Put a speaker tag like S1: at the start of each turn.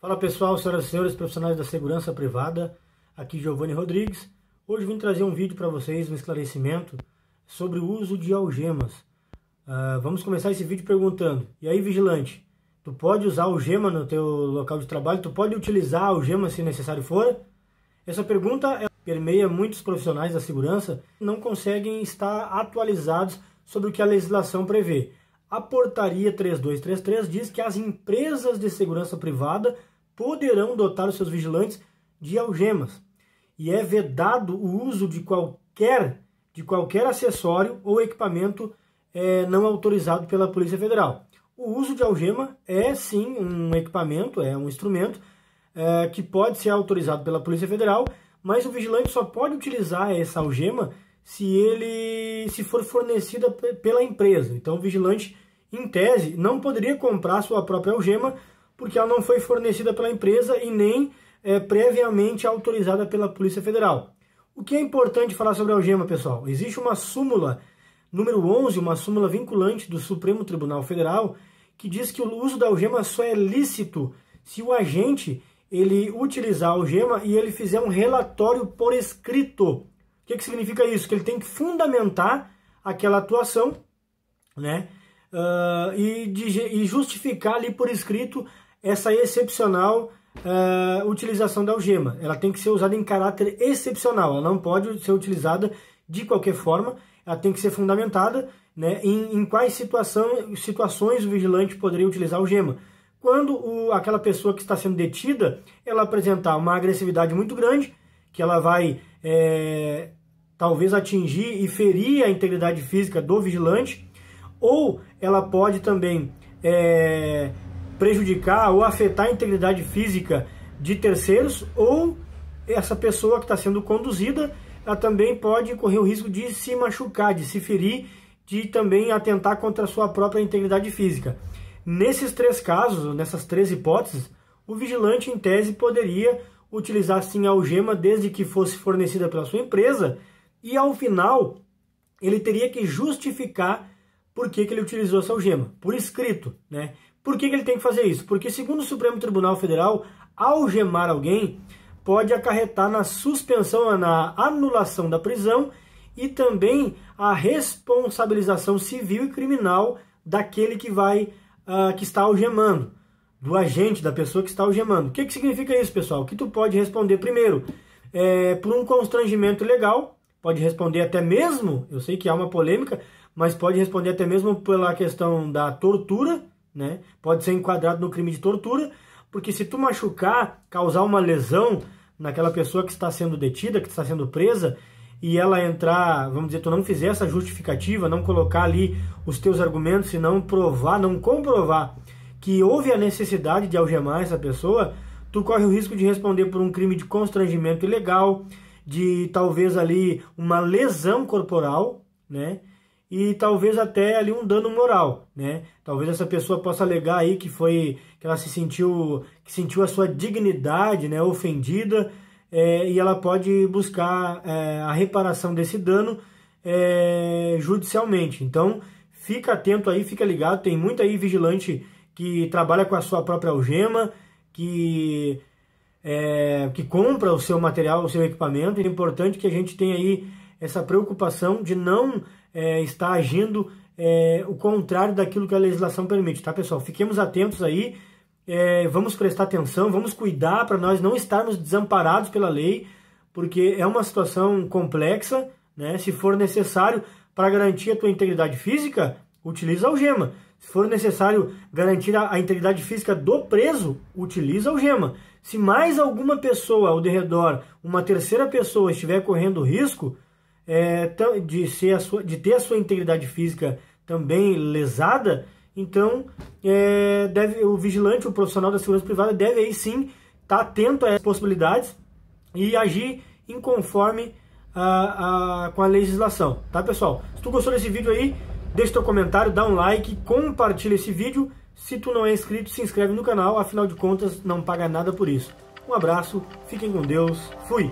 S1: Fala pessoal, senhoras e senhores, profissionais da segurança privada, aqui Giovanni Rodrigues. Hoje vim trazer um vídeo para vocês, um esclarecimento sobre o uso de algemas. Uh, vamos começar esse vídeo perguntando, e aí vigilante, tu pode usar algema no teu local de trabalho? Tu pode utilizar algema se necessário for? Essa pergunta permeia muitos profissionais da segurança, não conseguem estar atualizados sobre o que a legislação prevê. A portaria 3233 diz que as empresas de segurança privada poderão dotar os seus vigilantes de algemas e é vedado o uso de qualquer de qualquer acessório ou equipamento é, não autorizado pela Polícia Federal. O uso de algema é sim um equipamento, é um instrumento é, que pode ser autorizado pela Polícia Federal, mas o vigilante só pode utilizar essa algema se ele se for fornecida pela empresa. Então o vigilante, em tese, não poderia comprar sua própria algema porque ela não foi fornecida pela empresa e nem é, previamente autorizada pela Polícia Federal. O que é importante falar sobre a algema, pessoal? Existe uma súmula número 11, uma súmula vinculante do Supremo Tribunal Federal, que diz que o uso da algema só é lícito se o agente ele utilizar a algema e ele fizer um relatório por escrito que, que significa isso? Que ele tem que fundamentar aquela atuação, né? Uh, e, de, e, justificar ali por escrito essa excepcional uh, utilização da algema. Ela tem que ser usada em caráter excepcional, ela não pode ser utilizada de qualquer forma, ela tem que ser fundamentada né, em, em quais situação, situações o vigilante poderia utilizar a algema. Quando o, aquela pessoa que está sendo detida, ela apresentar uma agressividade muito grande, que ela vai é, talvez atingir e ferir a integridade física do vigilante, ou ela pode também é, prejudicar ou afetar a integridade física de terceiros, ou essa pessoa que está sendo conduzida, ela também pode correr o risco de se machucar, de se ferir, de também atentar contra a sua própria integridade física. Nesses três casos, nessas três hipóteses, o vigilante, em tese, poderia utilizar sim a algema desde que fosse fornecida pela sua empresa e ao final ele teria que justificar por que, que ele utilizou essa algema, por escrito. Né? Por que, que ele tem que fazer isso? Porque, segundo o Supremo Tribunal Federal, algemar alguém pode acarretar na suspensão, na anulação da prisão e também a responsabilização civil e criminal daquele que vai uh, que está algemando, do agente, da pessoa que está algemando. O que, que significa isso, pessoal? Que tu pode responder primeiro é, por um constrangimento legal, pode responder até mesmo, eu sei que há uma polêmica, mas pode responder até mesmo pela questão da tortura, né? Pode ser enquadrado no crime de tortura, porque se tu machucar, causar uma lesão naquela pessoa que está sendo detida, que está sendo presa, e ela entrar, vamos dizer, tu não fizer essa justificativa, não colocar ali os teus argumentos e não provar, não comprovar que houve a necessidade de algemar essa pessoa, tu corre o risco de responder por um crime de constrangimento ilegal, de talvez ali uma lesão corporal, né? E talvez até ali um dano moral, né? Talvez essa pessoa possa alegar aí que foi que ela se sentiu que sentiu a sua dignidade, né, ofendida, é, e ela pode buscar é, a reparação desse dano é, judicialmente. Então, fica atento aí, fica ligado, tem muita aí vigilante que trabalha com a sua própria algema, que é, que compra o seu material, o seu equipamento, é importante que a gente tenha aí essa preocupação de não é, estar agindo é, o contrário daquilo que a legislação permite, tá pessoal? Fiquemos atentos aí, é, vamos prestar atenção, vamos cuidar para nós não estarmos desamparados pela lei, porque é uma situação complexa, né? Se for necessário para garantir a tua integridade física, utiliza algema. Se for necessário garantir a, a integridade física do preso, utiliza o algema. Se mais alguma pessoa ao redor, uma terceira pessoa, estiver correndo risco é, de, ser a sua, de ter a sua integridade física também lesada, então é, deve, o vigilante, o profissional da segurança privada, deve aí sim estar tá atento a essas possibilidades e agir em conforme a, a, com a legislação, tá pessoal? Se tu gostou desse vídeo aí, Deixe seu comentário, dá um like, compartilha esse vídeo. Se tu não é inscrito, se inscreve no canal, afinal de contas não paga nada por isso. Um abraço, fiquem com Deus, fui!